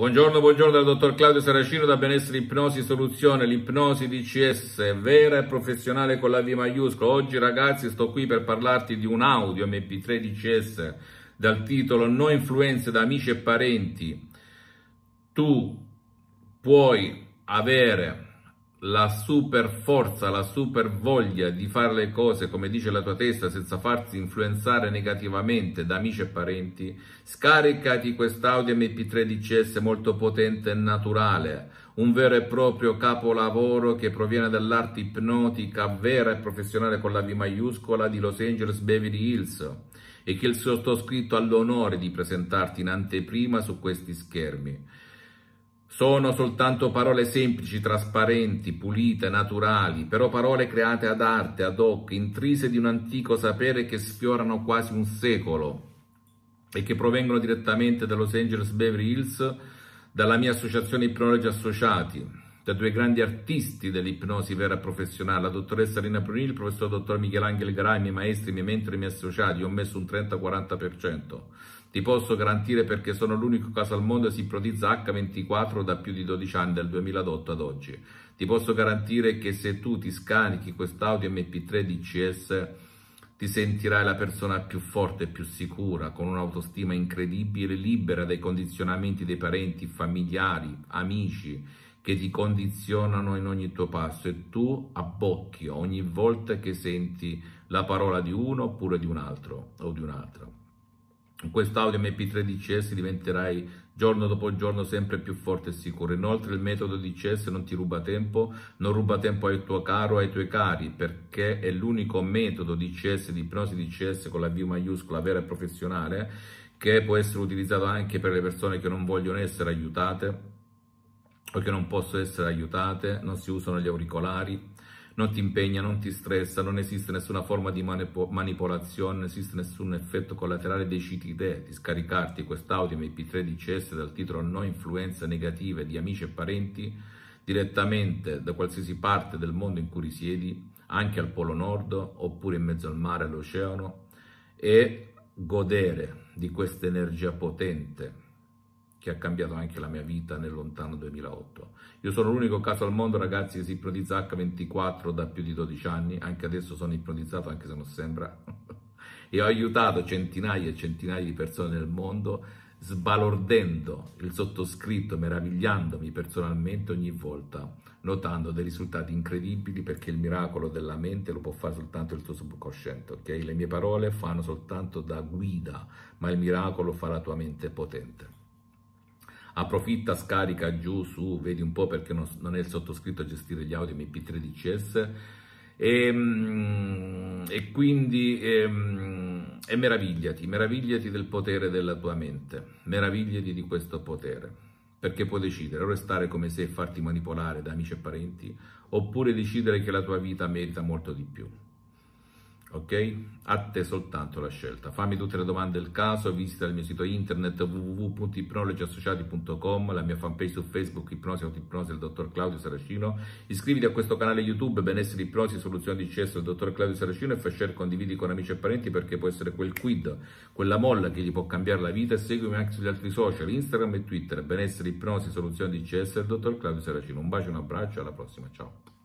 Buongiorno, buongiorno dal dottor Claudio Saracino da Benessere Ipnosi Soluzione, l'ipnosi DCS vera e professionale con la V maiuscola. Oggi ragazzi sto qui per parlarti di un audio MP3 DCS dal titolo No influenze da amici e parenti. Tu puoi avere la super forza, la super voglia di fare le cose come dice la tua testa senza farsi influenzare negativamente da amici e parenti, scaricati quest'audio MP3 DCS molto potente e naturale, un vero e proprio capolavoro che proviene dall'arte ipnotica vera e professionale con la V maiuscola di Los Angeles Beverly Hills e che il sottoscritto ha l'onore di presentarti in anteprima su questi schermi. Sono soltanto parole semplici, trasparenti, pulite, naturali, però parole create ad arte, ad hoc, intrise di un antico sapere che sfiorano quasi un secolo e che provengono direttamente da Los Angeles Beverly Hills, dalla mia associazione Ipnologi Associati, da due grandi artisti dell'ipnosi vera professionale, la dottoressa Rina Brunil, il professor dottor Michelangelo Garai, i miei maestri, i miei mentori, i miei associati, ho messo un 30-40%. Ti posso garantire perché sono l'unico caso al mondo che si ipnotizza H24 da più di 12 anni, dal 2008 ad oggi. Ti posso garantire che se tu ti scarichi quest'audio MP3 DCS ti sentirai la persona più forte e più sicura, con un'autostima incredibile, libera dai condizionamenti dei parenti, familiari, amici, che ti condizionano in ogni tuo passo e tu abbocchi ogni volta che senti la parola di uno oppure di un altro o di un'altra. In quest'audio MP3 DCS diventerai giorno dopo giorno sempre più forte e sicuro. Inoltre il metodo DCS non ti ruba tempo, non ruba tempo al tuo caro ai tuoi cari, perché è l'unico metodo DCS, di ipnosi DCS con la V maiuscola vera e professionale, che può essere utilizzato anche per le persone che non vogliono essere aiutate o che non possono essere aiutate, non si usano gli auricolari, non ti impegna, non ti stressa, non esiste nessuna forma di manip manipolazione, non esiste nessun effetto collaterale, decidi te di scaricarti quest'audio MP13S dal titolo No influenze negative di amici e parenti direttamente da qualsiasi parte del mondo in cui risiedi, anche al Polo Nord oppure in mezzo al mare, all'oceano, e godere di questa energia potente che ha cambiato anche la mia vita nel lontano 2008. Io sono l'unico caso al mondo, ragazzi, che si ipnotizza H24 da più di 12 anni, anche adesso sono ipnotizzato, anche se non sembra, e ho aiutato centinaia e centinaia di persone nel mondo, sbalordendo il sottoscritto, meravigliandomi personalmente ogni volta, notando dei risultati incredibili, perché il miracolo della mente lo può fare soltanto il tuo subconsciente, ok? Le mie parole fanno soltanto da guida, ma il miracolo fa la tua mente potente approfitta, scarica giù su, vedi un po' perché non, non è il sottoscritto a gestire gli audio MP13S e, ehm, e quindi e, ehm, e meravigliati, meravigliati del potere della tua mente, meravigliati di questo potere perché puoi decidere o restare come sei e farti manipolare da amici e parenti, oppure decidere che la tua vita merita molto di più ok? A te soltanto la scelta. Fammi tutte le domande del caso, visita il mio sito internet www.ipnologiassociati.com, la mia fanpage su Facebook Ipnosi o Ipnosi del dottor Claudio Saracino, iscriviti a questo canale YouTube Benessere Ipnosi soluzione di cesso del dottor Claudio Saracino e fai share, condividi con amici e parenti perché può essere quel quid, quella molla che gli può cambiare la vita e seguimi anche sugli altri social, Instagram e Twitter, Benessere Ipnosi soluzione di cesso del dottor Claudio Saracino. Un bacio, un abbraccio, alla prossima, ciao.